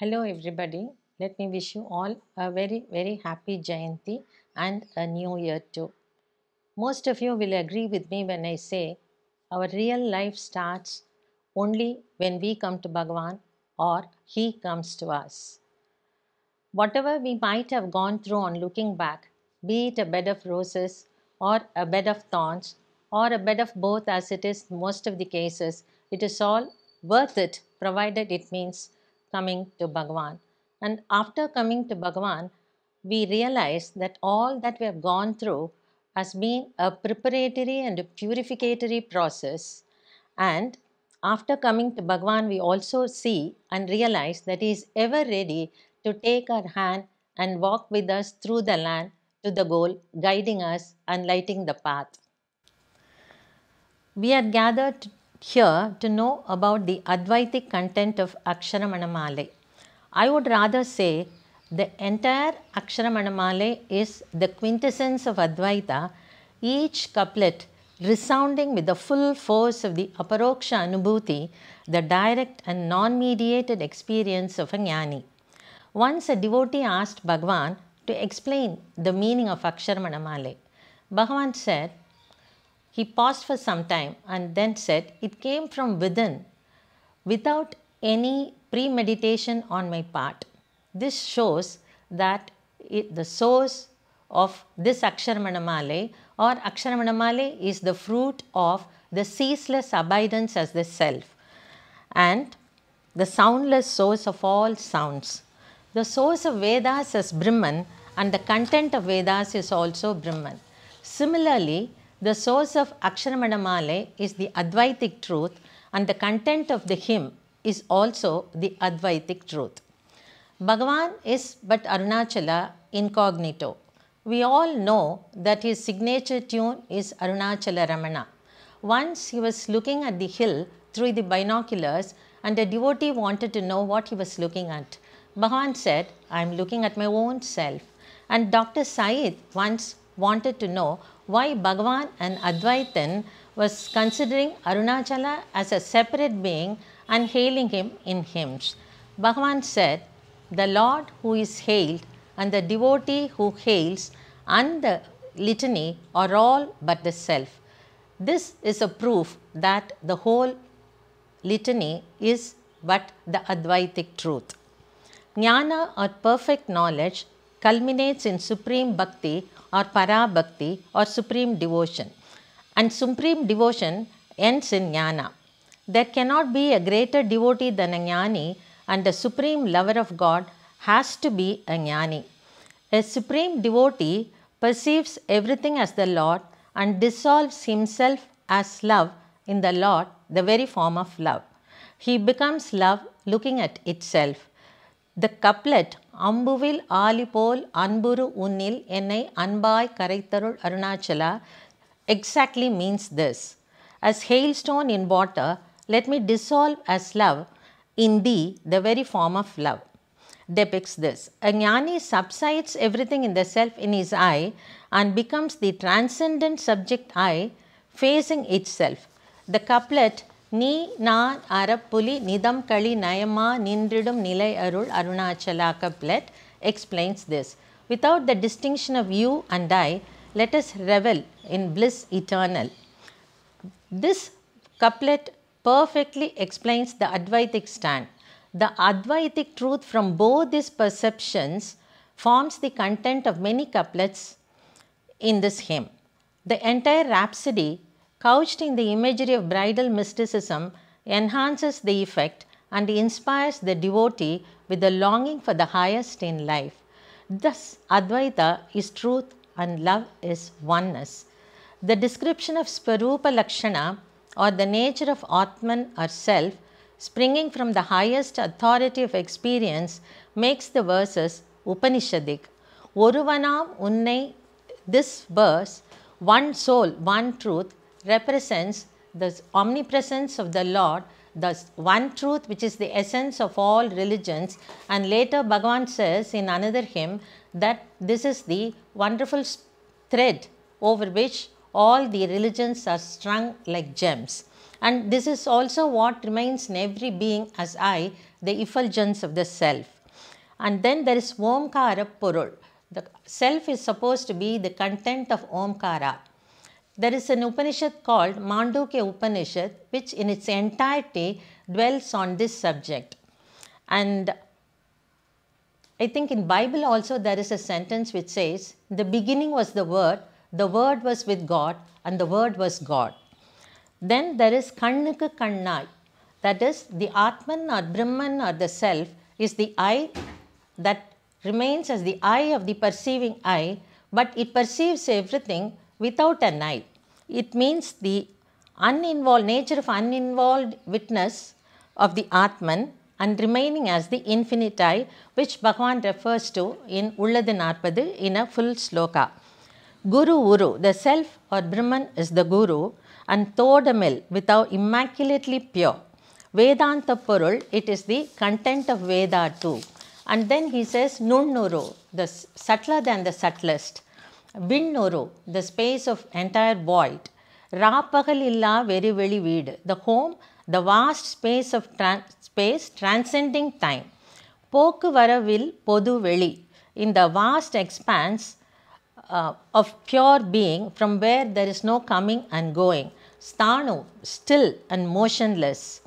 Hello everybody. Let me wish you all a very very happy Jayanti and a new year too. Most of you will agree with me when I say our real life starts only when we come to Bhagavan or he comes to us. Whatever we might have gone through on looking back, be it a bed of roses or a bed of thorns or a bed of both as it is most of the cases, it is all worth it provided it means coming to Bhagwan. And after coming to Bhagwan, we realize that all that we have gone through has been a preparatory and a purificatory process. And after coming to Bhagwan, we also see and realize that He is ever ready to take our hand and walk with us through the land to the goal, guiding us and lighting the path. We are gathered here to know about the Advaitic content of Aksharamanamale. I would rather say the entire Aksharamanamale is the quintessence of Advaita, each couplet resounding with the full force of the aparoksha anubhuti, the direct and non-mediated experience of a jnani. Once a devotee asked Bhagavan to explain the meaning of Aksharamanamale. Bhagavan said, he paused for some time and then said, It came from within, without any premeditation on my part. This shows that it, the source of this aksharmanamale or aksharmanamale is the fruit of the ceaseless abidance as the self and the soundless source of all sounds. The source of Vedas is Brahman and the content of Vedas is also Brahman. Similarly, the source of Aksharamanamale is the Advaitic truth and the content of the hymn is also the Advaitic truth. Bhagavan is but Arunachala incognito. We all know that his signature tune is Arunachala Ramana. Once he was looking at the hill through the binoculars and a devotee wanted to know what he was looking at. Bhagavan said, I am looking at my own self. And Dr. Said once wanted to know why Bhagavan and Advaitin was considering Arunachala as a separate being and hailing him in hymns. Bhagavan said, The Lord who is hailed and the devotee who hails and the litany are all but the self. This is a proof that the whole litany is but the Advaitic truth. Jnana or perfect knowledge culminates in supreme bhakti or parabhakti or supreme devotion. And supreme devotion ends in jnana. There cannot be a greater devotee than a jnani and the supreme lover of God has to be a jnani. A supreme devotee perceives everything as the Lord and dissolves himself as love in the Lord, the very form of love. He becomes love looking at itself. The couplet "Ambuvil Alipol Anburu Unil Enai Anbai Karaitarul Arunachala exactly means this. As hailstone in water, let me dissolve as love in thee, the very form of love. Depicts this. A jnani subsides everything in the self in his eye and becomes the transcendent subject eye facing itself. The couplet Ni நீ நான் அறப்புலி நிதம் களி நயமா நின்றிடும் நிலை அருள் Arunachala couplet explains this. Without the distinction of you and I, let us revel in bliss eternal. This couplet perfectly explains the Advaitic stand. The Advaitic truth from both these perceptions forms the content of many couplets in this hymn. The entire rhapsody couched in the imagery of bridal mysticism, enhances the effect and inspires the devotee with a longing for the highest in life. Thus, Advaita is truth and love is oneness. The description of Sparupa Lakshana or the nature of Atman or Self springing from the highest authority of experience makes the verses Upanishadic. Oruvanam unnai, this verse, one soul, one truth, represents the omnipresence of the Lord, the one truth which is the essence of all religions and later Bhagavan says in another hymn that this is the wonderful thread over which all the religions are strung like gems. And this is also what remains in every being as I, the effulgence of the self. And then there is Omkara Purul. The self is supposed to be the content of Omkara. There is an Upanishad called Mandukya Upanishad which in its entirety dwells on this subject. And I think in Bible also there is a sentence which says, the beginning was the word, the word was with God and the word was God. Then there is Kannukku Kannai that is the Atman or Brahman or the self is the I that remains as the eye of the perceiving eye but it perceives everything without an eye. It means the uninvolved nature of uninvolved witness of the Atman and remaining as the infinite eye, which Bhagavan refers to in Ulladin Narpadu in a full sloka. Guru Uru, the self or Brahman is the Guru and Thodamil without immaculately pure. Vedanta Purul, it is the content of Veda too. And then he says Nunnuru, the subtler than the subtlest. Vinnoru, the space of entire void. very Veriveli Vid, the home, the vast space of tra- space transcending time. Poku Podu Veli, in the vast expanse uh, of pure being from where there is no coming and going. Stano, still and motionless.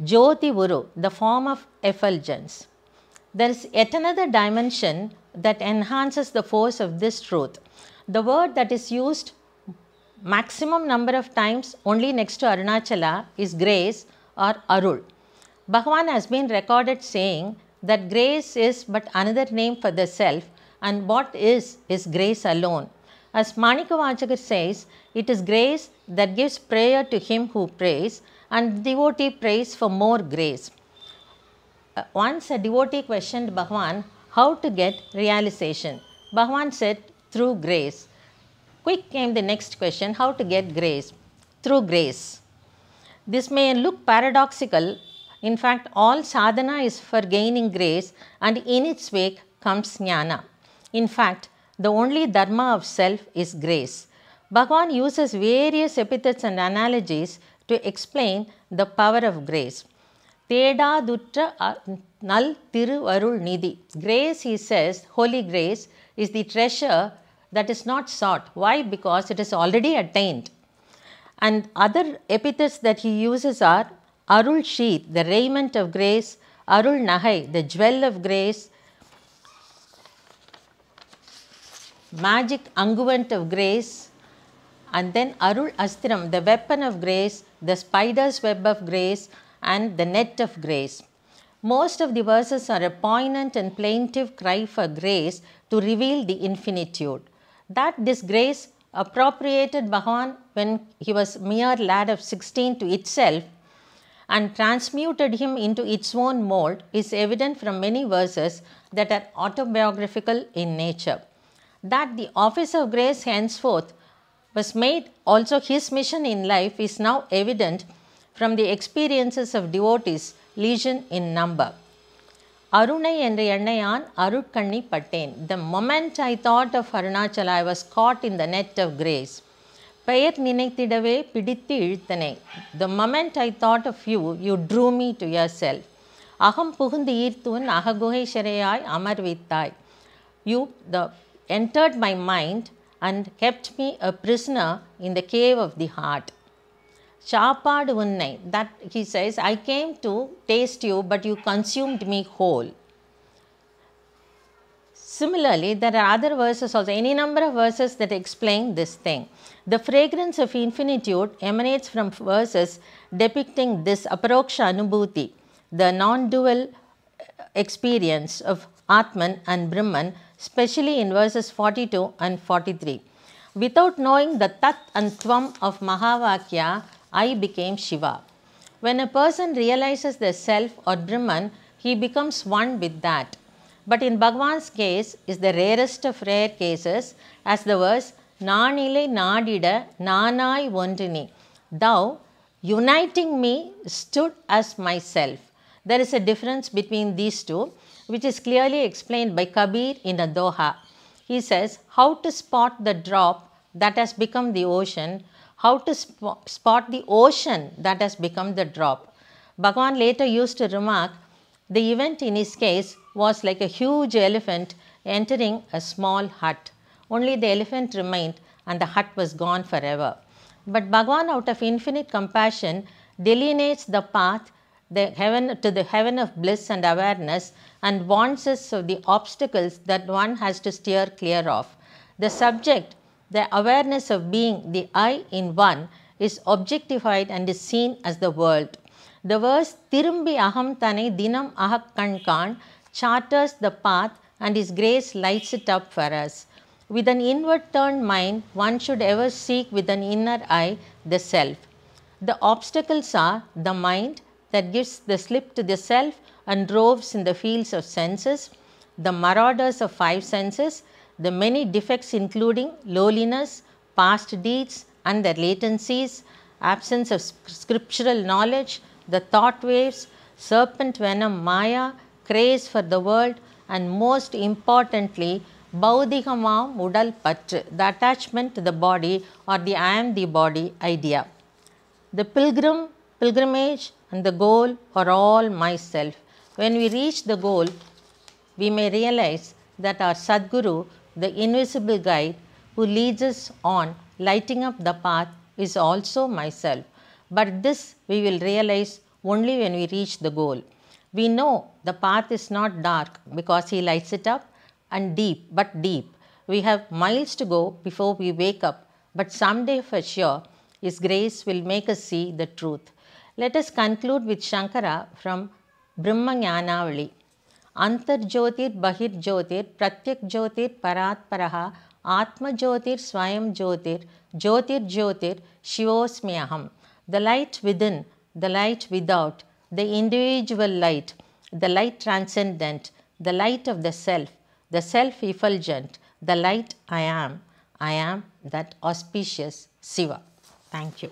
Jyoti Vuru, the form of effulgence. There is yet another dimension that enhances the force of this truth. The word that is used maximum number of times only next to Arunachala is grace or Arul. Bhagavan has been recorded saying that grace is but another name for the self and what is is grace alone. As Manikavachakar says, it is grace that gives prayer to him who prays and devotee prays for more grace. Uh, once a devotee questioned Bhagwan how to get realization. Bhagwan said, through grace. Quick came the next question, how to get grace? Through grace. This may look paradoxical. In fact, all sadhana is for gaining grace and in its wake comes jnana. In fact, the only dharma of self is grace. Bhagwan uses various epithets and analogies to explain the power of grace. தேடாதுற்ற நல் திருவருள் நிதி grace he says holy grace is the treasure that is not sought why because it is already attained and other epithets that he uses are arul sheeth, the raiment of grace arul nahai the jewel of grace magic unguent of grace and then arul astram the weapon of grace the spider's web of grace and the net of grace. Most of the verses are a poignant and plaintive cry for grace to reveal the infinitude. That this grace appropriated Bhagavan when he was mere lad of 16 to itself and transmuted him into its own mold is evident from many verses that are autobiographical in nature. That the office of grace henceforth was made also his mission in life is now evident from the experiences of devotees legion in number. Arunai enri ennayan arutkanni The moment I thought of Arunachala, I was caught in the net of grace. Payat ninaithidave pidithi iltane. The moment I thought of you, you drew me to yourself. Aham puhundi irthun ahaguhai shereyai amarvittai. You entered my mind and kept me a prisoner in the cave of the heart. சாப்பாடு உன்னை That he says, I came to taste you, but you consumed me whole. Similarly, there are other verses also, any number of verses that explain this thing. The fragrance of infinitude emanates from verses depicting this aparoksha anubhuti, the non-dual experience of Atman and Brahman, specially in verses 42 and 43. Without knowing the Tat and Tvam of Mahavakya, I became Shiva. When a person realizes their self or Brahman, he becomes one with that. But in Bhagwan's case is the rarest of rare cases as the verse Nanile Nadida Nanai Vondini. Thou, uniting me, stood as myself. There is a difference between these two which is clearly explained by Kabir in a Doha. He says, how to spot the drop that has become the ocean how to sp spot the ocean that has become the drop. Bhagwan later used to remark, the event in his case was like a huge elephant entering a small hut. Only the elephant remained and the hut was gone forever. But Bhagwan out of infinite compassion delineates the path the heaven, to the heaven of bliss and awareness and warns us of the obstacles that one has to steer clear of. The subject the awareness of being the I in one is objectified and is seen as the world. The verse Tirumbi Aham Tane Dinam Ahakkankan charters the path and His grace lights it up for us. With an inward turned mind, one should ever seek with an inner eye the self. The obstacles are the mind that gives the slip to the self and roves in the fields of senses, the marauders of five senses the many defects including lowliness, past deeds and their latencies, absence of scriptural knowledge, the thought waves, serpent venom maya, craze for the world and most importantly பௌதிகமாம் udal பற்று the attachment to the body or the I am the body idea. The pilgrim pilgrimage and the goal are all myself. When we reach the goal, we may realize that our Sadguru the invisible guide who leads us on lighting up the path is also myself. But this we will realize only when we reach the goal. We know the path is not dark because he lights it up and deep, but deep. We have miles to go before we wake up, but someday for sure, his grace will make us see the truth. Let us conclude with Shankara from Brahma Jnanavali. Antar Jyotir Bahir Jyotir Pratyak Jyotir Parat Paraha Atma Jyotir Swayam Jyotir Jyotir Jyotir Shivosmi Aham The light within, the light without, the individual light, the light transcendent, the light of the self, the self effulgent, the light I am, I am that auspicious Shiva. Thank you.